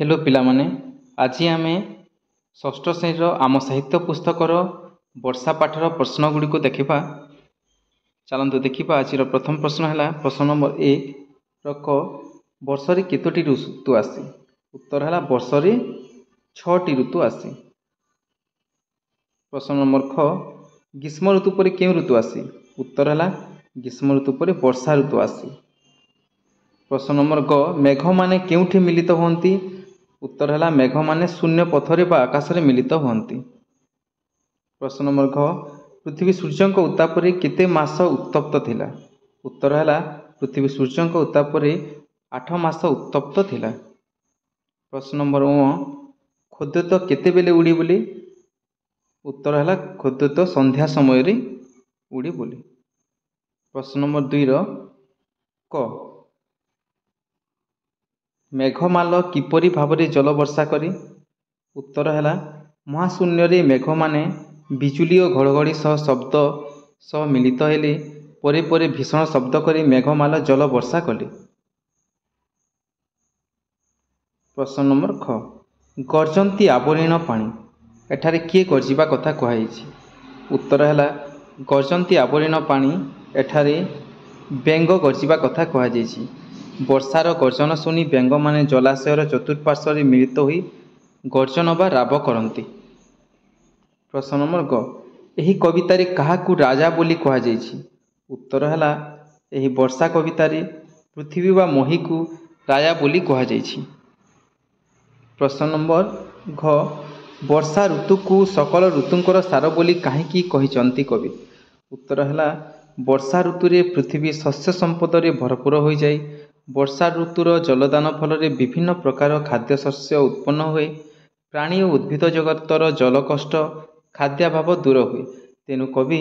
hello ପିଲାମାନେ ଆଜି ଆମେ ଷଷ୍ଠ ଶ୍ରେଣୀର ଆମ ସାହିତ୍ୟ ପୁସ୍ତକର ବର୍ଷା ପାଠର ପ୍ରଶ୍ନ ଗୁଡ଼ିକୁ ଦେଖିବା ଚାଲନ୍ତୁ ଦେଖିବା ଆଜିର ପ୍ରଥମ ପ୍ରଶ୍ନ ହେଲା ପ୍ରଶ୍ନ ନମ୍ବର ଏକ କ ବର୍ଷରେ କେତୋଟି ଋତୁ ଆସେ ଉତ୍ତର ହେଲା ବର୍ଷରେ ଛଅଟି ଋତୁ ଆସେ ପ୍ରଶ୍ନ ନମ୍ବର ଖ ଗ୍ରୀଷ୍ମ ଋତୁ ପରେ କେଉଁ ଋତୁ ଆସେ ଉତ୍ତର ହେଲା ଗ୍ରୀଷ୍ମ ଋତୁ ପରେ ବର୍ଷା ଋତୁ ଆସେ ପ୍ରଶ୍ନ ନମ୍ବର ଗ ମେଘମାନେ କେଉଁଠି ମିଳିତ ହୁଅନ୍ତି ଉତ୍ତର ହେଲା ମେଘମାନେ ଶୂନ୍ୟ ପଥରେ ବା ଆକାଶରେ ମିଳିତ ହୁଅନ୍ତି ପ୍ରଶ୍ନ ନମ୍ବର ଘ ପୃଥିବୀ ସୂର୍ଯ୍ୟଙ୍କ ଉତ୍ତାପରେ କେତେ ମାସ ଉତ୍ତପ୍ତ ଥିଲା ଉତ୍ତର ହେଲା ପୃଥିବୀ ସୂର୍ଯ୍ୟଙ୍କ ଉତ୍ତାପରେ ଆଠ ମାସ ଉତ୍ତପ୍ତ ଥିଲା ପ୍ରଶ୍ନ ନମ୍ବର ଓ କ୍ଷୁଦ୍ରତ କେତେବେଳେ ଉଡ଼ି ବୋଲି ଉତ୍ତର ହେଲା କ୍ଷୁଦ୍ରତ ସନ୍ଧ୍ୟା ସମୟରେ ଉଡ଼ି ବୋଲି ପ୍ରଶ୍ନ ନମ୍ବର ଦୁଇର କ ମେଘମାଲ କିପରି ଭାବରେ ଜଳବର୍ଷା କରେ ଉତ୍ତର ହେଲା ମହାଶୂନ୍ୟରେ ମେଘମାନେ ବିଜୁଳି ଓ ଘଡ଼ଘଡ଼ି ସହ ଶବ୍ଦ ସହ ମିଳିତ ହେଲେ ପରେ ପରେ ଭୀଷଣ ଶବ୍ଦ କରି ମେଘମାଲ ଜଳ ବର୍ଷା କଲେ ପ୍ରଶ୍ନ ନମ୍ବର ଖ ଗର୍ଜନ୍ତି ଆବରଣ ପାଣି ଏଠାରେ କିଏ ଗର୍ଜିବା କଥା କୁହାଯାଇଛି ଉତ୍ତର ହେଲା ଗର୍ଜନ୍ତି ଆବରଣ ପାଣି ଏଠାରେ ବେଙ୍ଗ ଗର୍ଜିବା କଥା କୁହାଯାଇଛି ବର୍ଷାର ଗର୍ଜନ ଶୁଣି ବ୍ୟଙ୍ଗମାନେ ଜଳାଶୟର ଚତୁଃପାର୍ଶ୍ୱରେ ମିଳିତ ହୋଇ ଗର୍ଜନ ବା ରାବ କରନ୍ତି ପ୍ରଶ୍ନ ନମ୍ବର ଗ ଏହି କବିତାରେ କାହାକୁ ରାଜା ବୋଲି କୁହାଯାଇଛି ଉତ୍ତର ହେଲା ଏହି ବର୍ଷା କବିତାରେ ପୃଥିବୀ ବା ମହିକୁ ରାଜା ବୋଲି କୁହାଯାଇଛି ପ୍ରଶ୍ନ ନମ୍ବର ଘ ବର୍ଷା ଋତୁକୁ ସକଳ ଋତୁଙ୍କର ସାର ବୋଲି କାହିଁକି କହିଛନ୍ତି କବି ଉତ୍ତର ହେଲା ବର୍ଷା ଋତୁରେ ପୃଥିବୀ ଶସ୍ୟ ସମ୍ପଦରେ ଭରପୁର ହୋଇଯାଏ ବର୍ଷା ଋତୁର ଜଳଦାନ ଫଳରେ ବିଭିନ୍ନ ପ୍ରକାର ଖାଦ୍ୟଶସ୍ୟ ଉତ୍ପନ୍ନ ହୁଏ ପ୍ରାଣୀ ଓ ଉଦ୍ଭିଦ ଜଗତର ଜଳ କଷ୍ଟ ଖାଦ୍ୟାଭାବ ଦୂର ହୁଏ ତେଣୁ କବି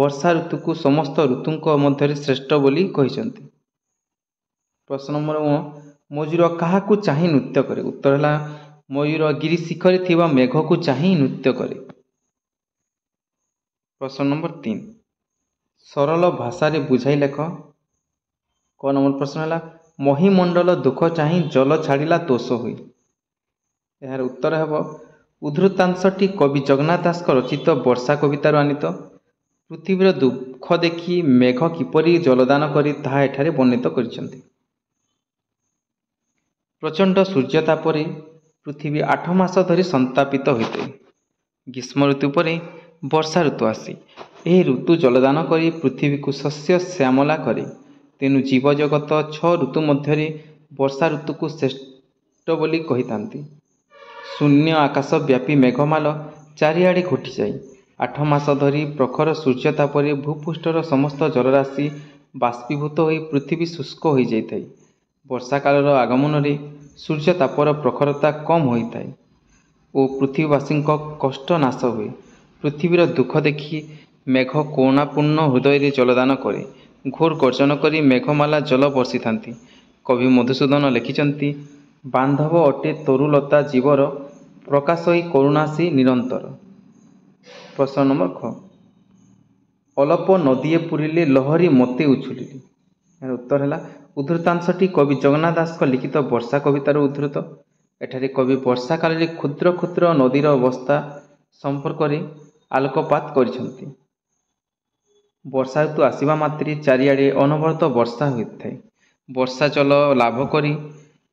ବର୍ଷା ଋତୁକୁ ସମସ୍ତ ଋତୁଙ୍କ ମଧ୍ୟରେ ଶ୍ରେଷ୍ଠ ବୋଲି କହିଛନ୍ତି ପ୍ରଶ୍ନ ନମ୍ବର ମୟୂର କାହାକୁ ଚାହିଁ ନୃତ୍ୟ କରେ ଉତ୍ତର ହେଲା ମୟୂର ଗିରି ଶିଖରେ ଥିବା ମେଘକୁ ଚାହିଁ ନୃତ୍ୟ କରେ ପ୍ରଶ୍ନ ନମ୍ବର ତିନି ସରଳ ଭାଷାରେ ବୁଝାଇ ଲେଖ କ ନମ୍ବର ପ୍ରଶ୍ନ ହେଲା ମହିମଣ୍ଡଳ ଦୁଃଖ ଚାହିଁ ଜଲ ଛାଡ଼ିଲା ଦୋଷ ହୋଇ ଏହାର ଉତ୍ତର ହେବ ଉଦ୍ଧୃତାଂଶଟି କବି ଜଗନ୍ନାଥ ଦାସଙ୍କ ରଚିତ ବର୍ଷା କବିତାରୁ ଆନିତ ପୃଥିବୀର ଦୁଃଖ ଦେଖି ମେଘ କିପରି ଜଳଦାନ କରି ତାହା ଏଠାରେ ବର୍ଣ୍ଣିତ କରିଛନ୍ତି ପ୍ରଚଣ୍ଡ ସୂର୍ଯ୍ୟ ତାପରେ ପୃଥିବୀ ଆଠ ମାସ ଧରି ସନ୍ତାପିତ ହୋଇଥାଏ ଗ୍ରୀଷ୍ମ ଋତୁ ପରେ ବର୍ଷା ଋତୁ ଆସେ ଏହି ଋତୁ ଜଳଦାନ କରି ପୃଥିବୀକୁ ଶସ୍ୟ ଶ୍ୟାମଳା କରେ ତେଣୁ ଜୀବଜଗତ ଛଅ ଋତୁ ମଧ୍ୟରେ ବର୍ଷା ଋତୁକୁ ଶ୍ରେଷ୍ଠ ବୋଲି କହିଥାନ୍ତି ଶୂନ୍ୟ ଆକାଶ ବ୍ୟାପୀ ମେଘମାଳ ଚାରିଆଡ଼େ ଘୋଟିଯାଏ ଆଠ ମାସ ଧରି ପ୍ରଖର ସୂର୍ଯ୍ୟ ତାପରେ ଭୂପୃଷ୍ଠର ସମସ୍ତ ଜଳରାଶି ବାଷ୍ପୀଭୂତ ହୋଇ ପୃଥିବୀ ଶୁଷ୍କ ହୋଇଯାଇଥାଏ ବର୍ଷାକାଳର ଆଗମନରେ ସୂର୍ଯ୍ୟ ତାପର ପ୍ରଖରତା କମ୍ ହୋଇଥାଏ ଓ ପୃଥିବୀବାସୀଙ୍କ କଷ୍ଟ ନାଶ ହୁଏ ପୃଥିବୀର ଦୁଃଖ ଦେଖି ମେଘ କରୁଣାପୂର୍ଣ୍ଣ ହୃଦୟରେ ଜଳଦାନ କରେ ଘୋର ଗର୍ଜନ କରି ମେଘମାଲା ଜଳ ବର୍ଷିଥାନ୍ତି କବି ମଧୁସୂଦନ ଲେଖିଛନ୍ତି ବାନ୍ଧବ ଅଟେ ତରୁଲତା ଜୀବର ପ୍ରକାଶ ହୋଇ କରୁଣାସୀ ନିରନ୍ତର ପ୍ରଶ୍ନ ନମ୍ବର ଖ ଅଳପ ନଦୀଏ ପୁରିଲେ ଲହରୀ ମୋତେ ଉଛୁଲିଲି ଏହାର ଉତ୍ତର ହେଲା ଉଦ୍ଧୃତାଂଶଟି କବି ଜଗନ୍ନାଥ ଦାସଙ୍କ ଲିଖିତ ବର୍ଷା କବିତାରୁ ଉଦ୍ଧୃତ ଏଠାରେ କବି ବର୍ଷା କାଳରେ କ୍ଷୁଦ୍ର କ୍ଷୁଦ୍ର ନଦୀର ଅବସ୍ଥା ସମ୍ପର୍କରେ ଆଲୋକପାତ କରିଛନ୍ତି ବର୍ଷା ଋତୁ ଆସିବା ମାତ୍ରେ ଚାରିଆଡ଼େ ଅନବରତ ବର୍ଷା ହୋଇଥାଏ ବର୍ଷା ଜଳ ଲାଭ କରି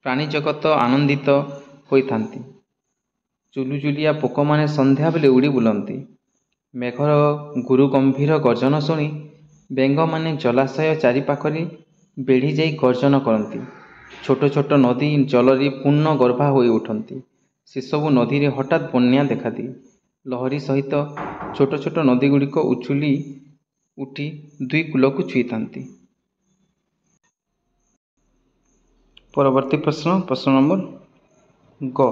ପ୍ରାଣୀ ଜଗତ ଆନନ୍ଦିତ ହୋଇଥାନ୍ତି ଜୁଲୁଜୁଲିଆ ପୋକମାନେ ସନ୍ଧ୍ୟାବେଳେ ଉଡ଼ି ବୁଲନ୍ତି ମେଘର ଗୁରୁ ଗମ୍ଭୀର ଗର୍ଜନ ଶୁଣି ବେଙ୍ଗମାନେ ଜଳାଶୟ ଚାରିପାଖରେ ବେଢ଼ି ଯାଇ ଗର୍ଜନ କରନ୍ତି ଛୋଟ ଛୋଟ ନଦୀ ଜଳରେ ପୂର୍ଣ୍ଣ ଗର୍ଭା ହୋଇ ଉଠନ୍ତି ସେସବୁ ନଦୀରେ ହଠାତ୍ ବନ୍ୟା ଦେଖାଦିଏ ଲହରୀ ସହିତ ଛୋଟ ଛୋଟ ନଦୀଗୁଡ଼ିକ ଉଛୁଳି ଉଠି ଦୁଇ କୂଲକୁ ଛୁଇଁଥାନ୍ତି ପରବର୍ତ୍ତୀ ପ୍ରଶ୍ନ ପ୍ରଶ୍ନ ନମ୍ବର ଗ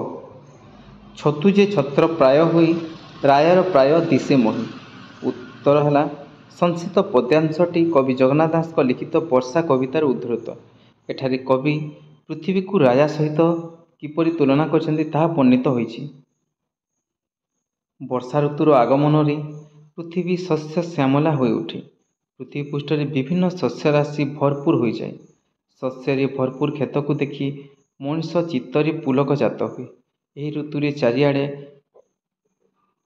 ଛତୁ ଯେ ଛତ୍ର ପ୍ରାୟ ହୋଇ ରାୟର ପ୍ରାୟ ଦିଶେ ମହି ଉତ୍ତର ହେଲା ସଂସିତ ପଦ୍ୟାଂଶଟି କବି ଜଗନ୍ନାଥ ଦାସଙ୍କ ଲିଖିତ ବର୍ଷା କବିତାରୁ ଉଦ୍ଧୃତ ଏଠାରେ କବି ପୃଥିବୀକୁ ରାଜା ସହିତ କିପରି ତୁଳନା କରିଛନ୍ତି ତାହା ବର୍ଣ୍ଣିତ ହୋଇଛି ବର୍ଷା ଋତୁର ଆଗମନରେ পৃথিবী শস্য শ্যামলা হয়ে ওঠে পৃথিবী পৃষ্ঠରେ ବିଭିନ୍ନ ଶସ୍ୟ ରାଶି ଭରପୁର ହୋଇଯାଏ ଶସ୍ୟରେ ଭରପୁର କ୍ଷେତକୁ ଦେଖି ମଣିଷ ଚିତ୍ତରେ ପୁଲକ ଜାତ ହୁଏ ଏହି ଋତୁରେ ଚାରିଆଡ଼େ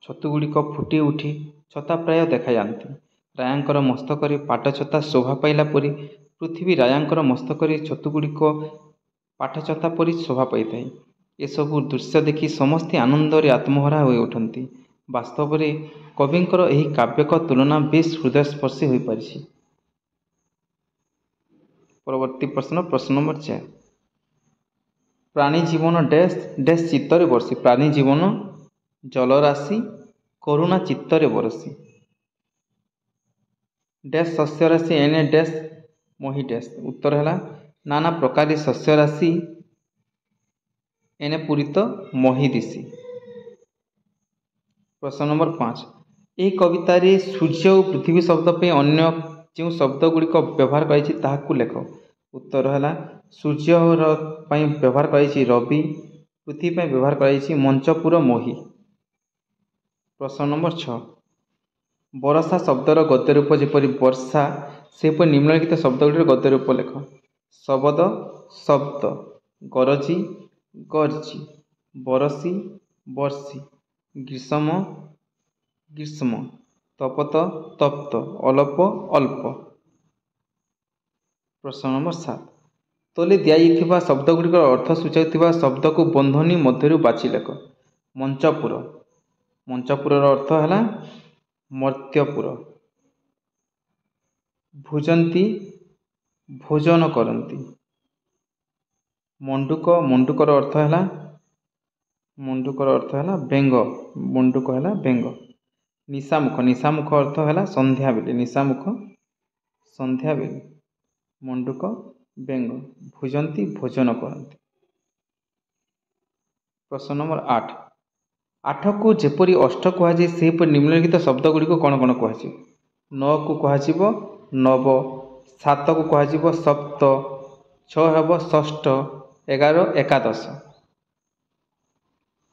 ଛତୁଗୁଡ଼ିକ ଫୁଟି ଉଠି ଛତା ପ୍ରାୟ ଦେଖାଯାଆନ୍ତି ରାୟାଙ୍କର ମସ୍ତକରେ ପାଟ ଛତା ଶୋଭା ପାଇଲା ପରି ପୃଥିବୀ ରାୟାଙ୍କର ମସ୍ତକରେ ଛତୁଗୁଡ଼ିକ ପାଠ ଛତା ପରି ଶୋଭା ପାଇଥାଏ ଏସବୁ ଦୃଶ୍ୟ ଦେଖି ସମସ୍ତେ ଆନନ୍ଦରେ ଆତ୍ମହରା ହୋଇ ଉଠନ୍ତି ବାସ୍ତବରେ କବିଙ୍କର ଏହି କାବ୍ୟକ ତୁଳନା ବେଶ୍ ହୃଦୟସ୍ପର୍ଶୀ ହୋଇପାରିଛି ପରବର୍ତ୍ତୀ ପ୍ରଶ୍ନ ପ୍ରଶ୍ନ ନମ୍ବର ଚାରି ପ୍ରାଣୀ ଜୀବନ ଡେସ୍ ଡେସ୍ ଚିତ୍ତରେ ବର୍ଷି ପ୍ରାଣୀ ଜୀବନ ଜଳରାଶି କରୁଣା ଚିତ୍ତରେ ବରସି ଶସ୍ୟ ରାଶି ଏଣେ ଡେସ୍ ମହି ଡ୍ୟାସ୍ ଉତ୍ତର ହେଲା ନାନା নানা প্রকারের শস্যরাশি এনে পূরিত মহিদিশি ପ୍ରଶ୍ନ ନମ୍ବର ପାଞ୍ଚ ଏହି କବିତାରେ ସୂର୍ଯ୍ୟ ଓ ପୃଥିବୀ ଶବ୍ଦ ପାଇଁ ଅନ୍ୟ ଯେଉଁ ଶବ୍ଦଗୁଡ଼ିକ ବ୍ୟବହାର କରାଯାଇଛି ତାହାକୁ ଲେଖ ଉତ୍ତର ହେଲା ସୂର୍ଯ୍ୟର ପାଇଁ ବ୍ୟବହାର କରାଯାଇଛି ରବି ପୃଥିବୀ ପାଇଁ ବ୍ୟବହାର କରାଯାଇଛି ମଞ୍ଚପୁର ମୋହି ପ୍ରଶ୍ନ ନମ୍ବର ଛଅ ବରସା ଶବ୍ଦର ଗଦ୍ୟ ରୂପ ଯେପରି ବର୍ଷା ସେହିପରି ନିମ୍ନଲିଖିତ ଶବ୍ଦଗୁଡ଼ିକର ଗଦ୍ୟ ରୂପ ଲେଖ ଶବଦ ଶବ୍ଦ ଗରଜି ଗର୍ଜି ବରସି ବର୍ଷି গ্রীষ্ম গ্রীষ্ম তপত তপ্ত অলপ অল্প প্রশ্ন নম্বর সাত ତଳେ ଦିଆଯାଇଥିବା ଶବ୍ଦଗୁଡ଼ିକର ଅର୍ଥ ସୂଚାଉଥିବା ଶବ୍ଦକୁ ବନ୍ଧନୀ ମଧ୍ୟରୁ ବାଛି ଲେଖ ମଞ୍ଚପୁର ମଞ୍ଚପୁରର ଅର୍ଥ ହେଲା ମର୍ତ୍ତ୍ୟପୁର ଭୁଜନ୍ତି ଭୋଜନ କରନ୍ତି ମଣ୍ଡୁକ ମଣ୍ଡୁକର ଅର୍ଥ ହେଲା ମୁଣ୍ଡୁକର ଅର୍ଥ ହେଲା ବେଙ୍ଗ ମୁଣ୍ଡୁକ ହେଲା ବେଙ୍ଗ ନିଶାମୁଖ ନିଶାମୁଖ ଅର୍ଥ ହେଲା ସନ୍ଧ୍ୟାବେଳି ନିଶାମୁଖ ସନ୍ଧ୍ୟାବେଳି ମୁଣ୍ଡୁକ ବେଙ୍ଗ ଭୁଜନ୍ତି ଭୋଜନ କରନ୍ତି ପ୍ରଶ୍ନ ନମ୍ବର ଆଠ ଆଠକୁ ଯେପରି ଅଷ୍ଟ କୁହାଯାଏ ସେହିପରି ନିମ୍ନଲିଖିତ ଶବ୍ଦ ଗୁଡ଼ିକ କ'ଣ କ'ଣ କୁହାଯିବ ନଅକୁ କୁହାଯିବ ନବ ସାତକୁ କୁହାଯିବ ସପ୍ତ ଛଅ ହେବ ଷଷ୍ଠ ଏଗାର ଏକାଦଶ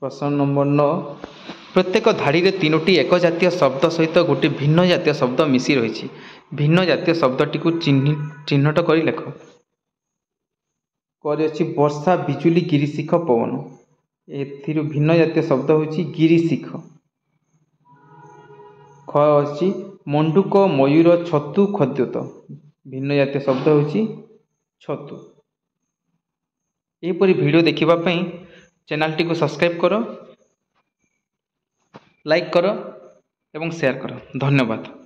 ପ୍ରଶ୍ନ ନମ୍ବର ନଅ ପ୍ରତ୍ୟେକ ଧାଡ଼ିରେ ତିନୋଟି ଏକ ଜାତୀୟ ଶବ୍ଦ ସହିତ ଗୋଟିଏ ଭିନ୍ନ ଜାତୀୟ ଶବ୍ଦ ମିଶି ରହିଛି ଭିନ୍ନ ଜାତୀୟ ଶବ୍ଦଟିକୁ ଚିହ୍ନି ଚିହ୍ନଟ କରି ଲେଖ କରିଅଛି ବର୍ଷା ବିଜୁଳି ଗିରିଶିଖ ପବନ ଏଥିରୁ ଭିନ୍ନ ଜାତୀୟ ଶବ୍ଦ ହେଉଛି ଗିରିଶିଖ ଖ ଅଛି ମଣ୍ଡୁକ ମୟୂର ଛତୁ ଖଦ୍ୟୁତ ଭିନ୍ନ ଜାତୀୟ ଶବ୍ଦ ହେଉଛି ଛତୁ ଏହିପରି ଭିଡ଼ିଓ ଦେଖିବା ପାଇଁ चैनल टी को सब्सक्राइब करो लाइक करो एवं शेयर करो धन्यवाद